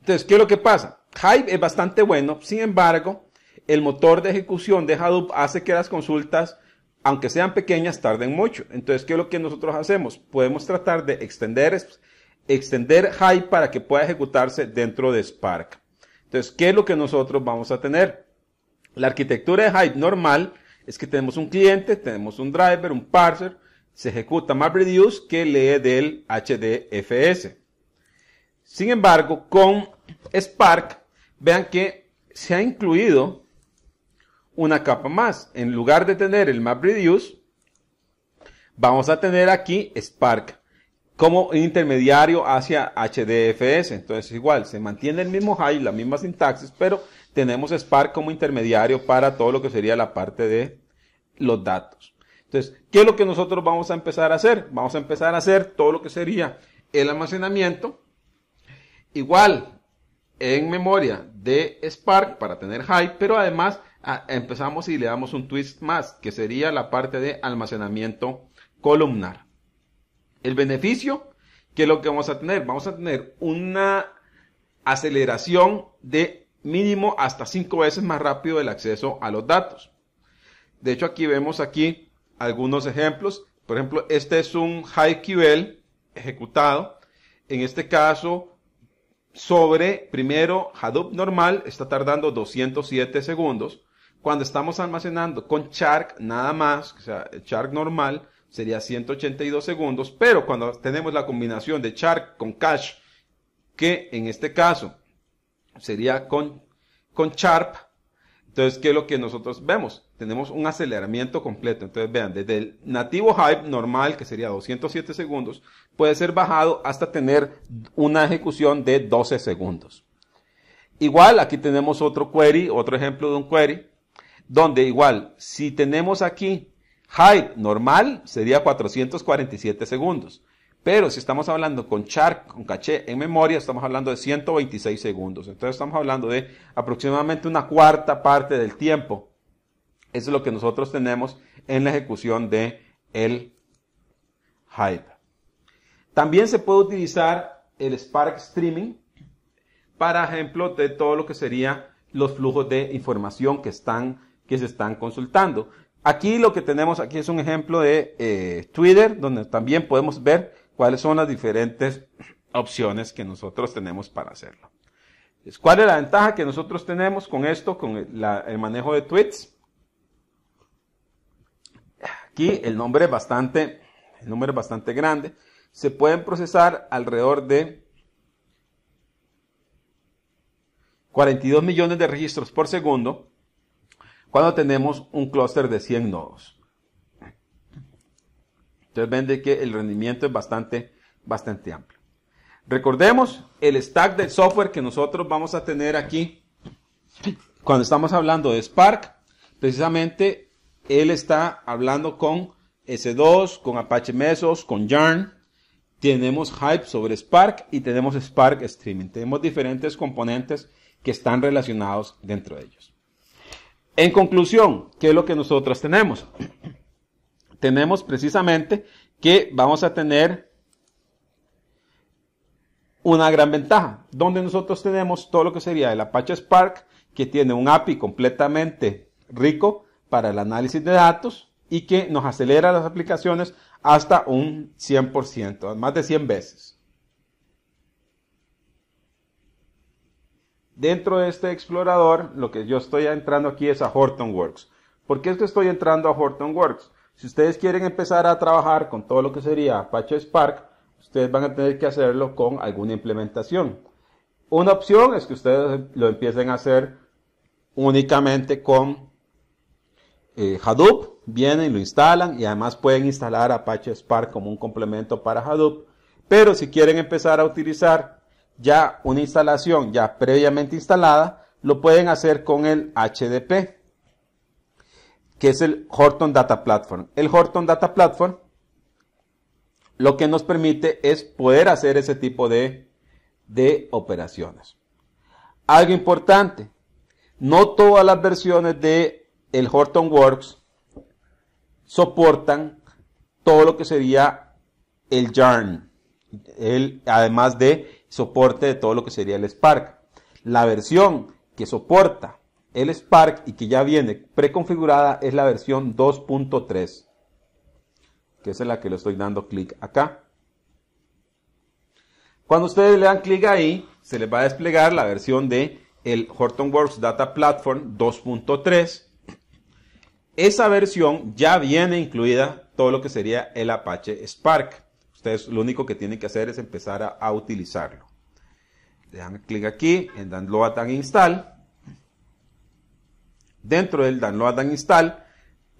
Entonces, ¿qué es lo que pasa? Hive es bastante bueno, sin embargo, el motor de ejecución de Hadoop hace que las consultas, aunque sean pequeñas, tarden mucho. Entonces, ¿qué es lo que nosotros hacemos? Podemos tratar de extender, extender Hive para que pueda ejecutarse dentro de Spark. Entonces, ¿qué es lo que nosotros vamos a tener? La arquitectura de Hive normal es que tenemos un cliente, tenemos un driver, un parser, se ejecuta MapReduce que lee del HDFS. Sin embargo, con Spark, vean que se ha incluido una capa más. En lugar de tener el MapReduce, vamos a tener aquí Spark como intermediario hacia HDFS. Entonces, igual, se mantiene el mismo high, la misma sintaxis, pero tenemos Spark como intermediario para todo lo que sería la parte de los datos. Entonces, ¿qué es lo que nosotros vamos a empezar a hacer? Vamos a empezar a hacer todo lo que sería el almacenamiento igual en memoria de Spark para tener hype, pero además ah, empezamos y le damos un twist más, que sería la parte de almacenamiento columnar. El beneficio, que es lo que vamos a tener, vamos a tener una aceleración de mínimo hasta 5 veces más rápido el acceso a los datos. De hecho, aquí vemos aquí algunos ejemplos. Por ejemplo, este es un HiveQL ejecutado. En este caso, sobre, primero, Hadoop normal está tardando 207 segundos. Cuando estamos almacenando con Chark, nada más, o sea, Chark normal sería 182 segundos, pero cuando tenemos la combinación de Chark con Cache, que en este caso sería con, con Sharp, entonces, ¿qué es lo que nosotros vemos? Tenemos un aceleramiento completo. Entonces, vean, desde el nativo hype normal, que sería 207 segundos, puede ser bajado hasta tener una ejecución de 12 segundos. Igual, aquí tenemos otro query, otro ejemplo de un query, donde igual, si tenemos aquí hype normal, sería 447 segundos. Pero si estamos hablando con char, con caché en memoria, estamos hablando de 126 segundos. Entonces estamos hablando de aproximadamente una cuarta parte del tiempo. Eso es lo que nosotros tenemos en la ejecución de el hype. También se puede utilizar el Spark Streaming para ejemplo de todo lo que sería los flujos de información que están que se están consultando. Aquí lo que tenemos aquí es un ejemplo de eh, Twitter, donde también podemos ver cuáles son las diferentes opciones que nosotros tenemos para hacerlo. ¿Cuál es la ventaja que nosotros tenemos con esto, con el, manejo de tweets? Aquí el nombre bastante, el número es bastante grande. Se pueden procesar alrededor de 42 millones de registros por segundo cuando tenemos un clúster de 100 nodos. Entonces ven que el rendimiento es bastante, bastante amplio. Recordemos el stack del software que nosotros vamos a tener aquí. Cuando estamos hablando de Spark, precisamente él está hablando con S2, con Apache Mesos, con Yarn. Tenemos Hype sobre Spark y tenemos Spark Streaming. Tenemos diferentes componentes que están relacionados dentro de ellos. En conclusión, ¿qué es lo que nosotros tenemos? tenemos precisamente que vamos a tener una gran ventaja, donde nosotros tenemos todo lo que sería el Apache Spark, que tiene un API completamente rico para el análisis de datos y que nos acelera las aplicaciones hasta un 100%, más de 100 veces. Dentro de este explorador, lo que yo estoy entrando aquí es a Hortonworks. ¿Por qué es que estoy entrando a Hortonworks? Si ustedes quieren empezar a trabajar con todo lo que sería Apache Spark, ustedes van a tener que hacerlo con alguna implementación. Una opción es que ustedes lo empiecen a hacer únicamente con eh, Hadoop. Vienen, lo instalan y además pueden instalar Apache Spark como un complemento para Hadoop. Pero si quieren empezar a utilizar ya una instalación ya previamente instalada, lo pueden hacer con el HDP que es el Horton Data Platform. El Horton Data Platform lo que nos permite es poder hacer ese tipo de, operaciones. Algo importante, no todas las versiones de el Horton Works soportan todo lo que sería el Yarn, el, además de soporte de todo lo que sería el Spark. La versión que soporta el Spark y que ya viene preconfigurada es la versión 2.3, que es la que le estoy dando clic acá. Cuando ustedes le dan clic ahí, se les va a desplegar la versión de el Hortonworks Data Platform 2.3. Esa versión ya viene incluida todo lo que sería el Apache Spark. Ustedes lo único que tienen que hacer es empezar a, utilizarlo. Le dan clic aquí en Download and Install dentro del download and install.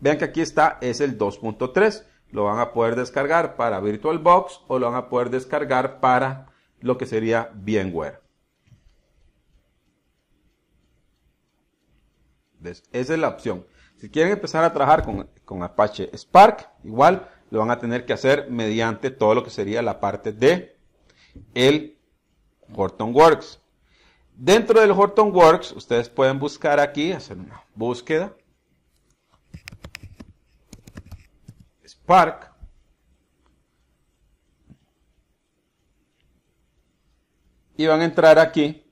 Vean que aquí está, es el 2.3. Lo van a poder descargar para VirtualBox o lo van a poder descargar para lo que sería VMware. esa es la opción. Si quieren empezar a trabajar con, con Apache Spark, igual lo van a tener que hacer mediante todo lo que sería la parte de el Hortonworks. Dentro del Hortonworks, ustedes pueden buscar aquí, hacer una búsqueda. Spark. Y van a entrar aquí.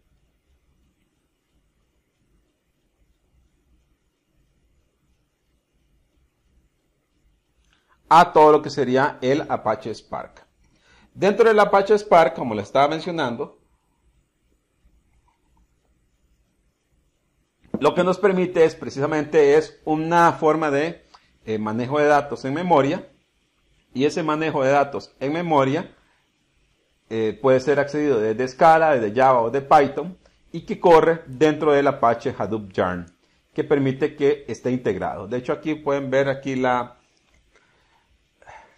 a todo lo que sería el Apache Spark. Dentro del Apache Spark, como le estaba mencionando, lo que nos permite es precisamente es una forma de eh, manejo de datos en memoria y ese manejo de datos en memoria eh, puede ser accedido desde Scala, desde Java o de Python y que corre dentro del Apache Hadoop Yarn que permite que esté integrado. De hecho aquí pueden ver aquí la,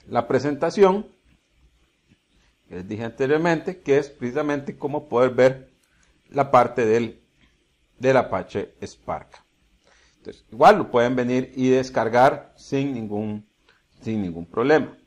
la presentación que les dije anteriormente que es precisamente como poder ver la parte del del Apache Spark. Entonces, igual lo pueden venir y descargar sin ningún, sin ningún problema.